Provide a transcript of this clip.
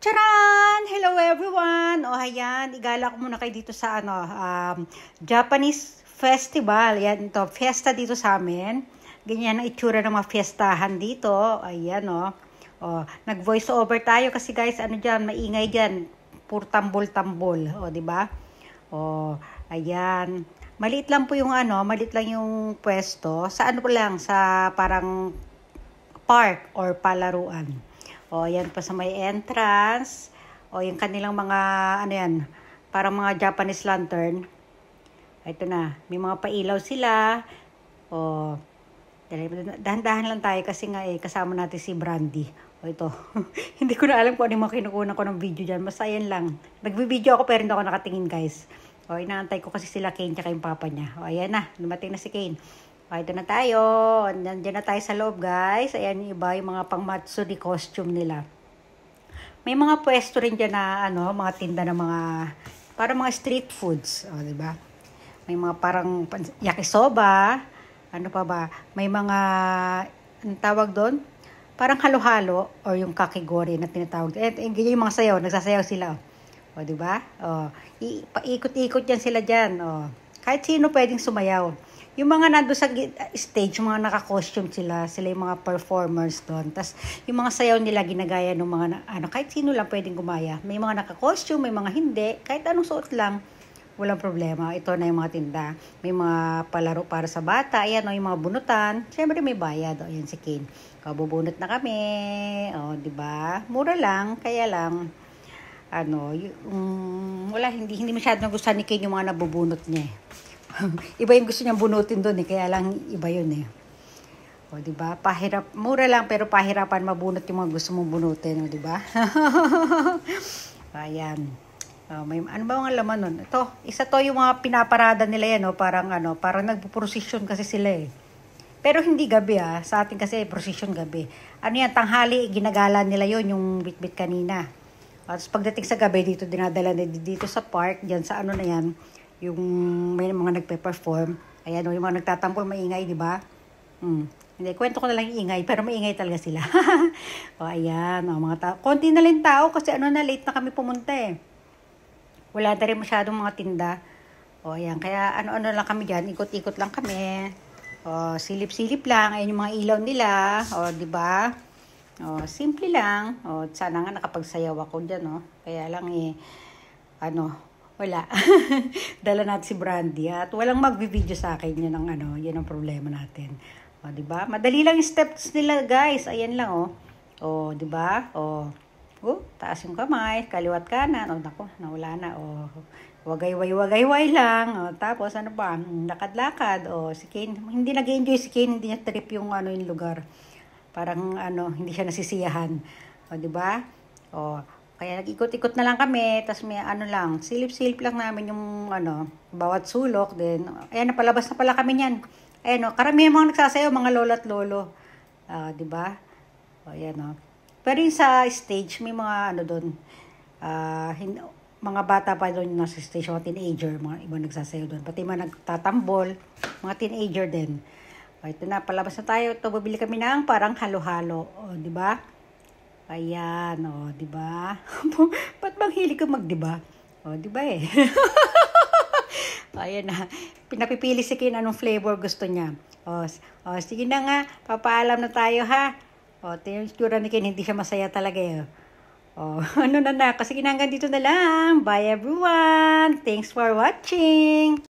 Charan! Hello everyone! O ayan, igala ko muna kayo dito sa ano, um, Japanese Festival. Yan ito, fiesta dito sa amin. Ganyan ang itsura ng mga fiestahan dito. Ayan o. Oh. nag-voice over tayo kasi guys, ano diyan, maingay diyan. Pur tambol-tambol. O, di ba? O, ayan. Maliit lang po yung ano, maliit lang yung pwesto. Sa ano po lang, sa parang park or palaruan. O, yan pa sa may entrance. O, yung kanilang mga, ano yan, parang mga Japanese lantern. Ito na, may mga pailaw sila. O, dahan-dahan lang tayo kasi nga eh, kasama natin si Brandy. O ito, hindi ko na alam kung ano yung mga kinukunan ko ng video dyan. Basta yan lang. Nagbibideo ako pero hindi ako nakatingin guys. O, inaantay ko kasi sila Kane tsaka yung papa niya. O, ayan na, dumating na si Kane. Okay, doon na tayo. Nandiyan na tayo sa loob, guys. Ayan yung iba, yung mga pangmatsu di costume nila. May mga pwesto rin dyan na, ano, mga tinda ng mga, para mga street foods. O, oh, diba? May mga parang yakisoba. Ano pa ba? May mga, ang tawag doon? Parang halo-halo or yung kakigori na tinatawag. Eh, eh ganyan yung mga sayaw. Nagsasayaw sila. O, oh, diba? O, oh, ikot-ikot yan sila dyan. O, kahit sino pwedeng sumayaw yung mga nando sa stage, yung mga naka-costume sila, sila yung mga performers doon. Tapos yung mga sayaw nila ginagaya ng mga, ano, kahit sino lang pwedeng gumaya. May mga naka-costume, may mga hindi. Kahit anong suot lang, walang problema. Ito na yung mga tinda. May mga palaro para sa bata. Ayan, o, yung mga bunutan. Siyempre may bayad. O, yan si Kane. Kabubunot na kami. O, di ba? Mura lang, kaya lang ano, yung, um, wala, hindi, hindi masyadong gusto ni Kane yung mga nabubunot niya eh. iba yung gusto niyang bunutin doon eh, kaya lang iba yun eh. O, di ba? Pahirap, mura lang pero pahirapan mabunot yung mga gusto mong bunutin, o, di ba? Ayan. Oh, may, ano ba ang laman nun? Ito, isa to yung mga pinaparada nila yan, no? parang ano, parang nagpo-procession kasi sila eh. Pero hindi gabi ah, sa atin kasi procession gabi. Ano yan, tanghali, ginagala nila yon yung bitbit kanina. At pagdating sa gabi dito, dinadala na dito sa park, diyan sa ano na yan, yung may mga nagpe-perform. Ayan, oh, yung mga nagtatampo, maingay, di ba? Hmm. Hindi, kwento ko na lang ingay, pero maingay talaga sila. o, oh, ayan, o, oh, mga tao. Konti na lang tao kasi ano na, late na kami pumunta eh. Wala na rin masyadong mga tinda. O, ayan, kaya ano-ano lang kami dyan, ikot-ikot lang kami. O, silip-silip lang, ayan yung mga ilaw nila. O, di ba? O, simple lang. O, sana nga nakapagsayaw ako dyan, no? Kaya lang eh, ano, wala. Dala natin si Brandy at walang magbi-video sa akin. Yun ang, ano, yun ang problema natin. O, di ba? Madali lang steps nila, guys. Ayan lang, oh. O, di ba? O, oh, taas yung kamay, kaliwat kanan. O, nako, nawala na. O, wagay-way-wagay-way lang. O, tapos, ano pa, lakad-lakad. O, si Kane, hindi nag-enjoy si Kane, hindi niya trip yung, ano, yung lugar. Parang, ano, hindi siya nasisiyahan. O, di ba? O, kaya nag-ikot-ikot na lang kami, tapos may ano lang, silip-silip lang namin yung ano, bawat sulok din. Ayan, napalabas na pala kami niyan. Ayan, oh, karamihan mga nagsasayaw, mga lolo at lolo. Uh, di ba? O, oh, ayan, oh. Pero sa stage, may mga ano doon, uh, ah, mga bata pa doon yung nasa stage, mga teenager, mga iba nagsasayaw doon. Pati mga nagtatambol, mga teenager din. O, oh, ito na, palabas na tayo. Ito, bibili kami ng parang halo-halo. O, oh, di ba? Ayan, o, oh, di ba? Ba't bang hili ka mag, di ba? O, oh, di ba eh? Oh, ayan na. Ah. Pinapipili si Kin anong flavor gusto niya. O, oh, o oh, sige na nga. Papaalam na tayo ha. O, ito yung tsura ni Kin. Hindi siya masaya talaga eh. O, ano na na. Kasi ginanggan dito na lang. Bye everyone. Thanks for watching.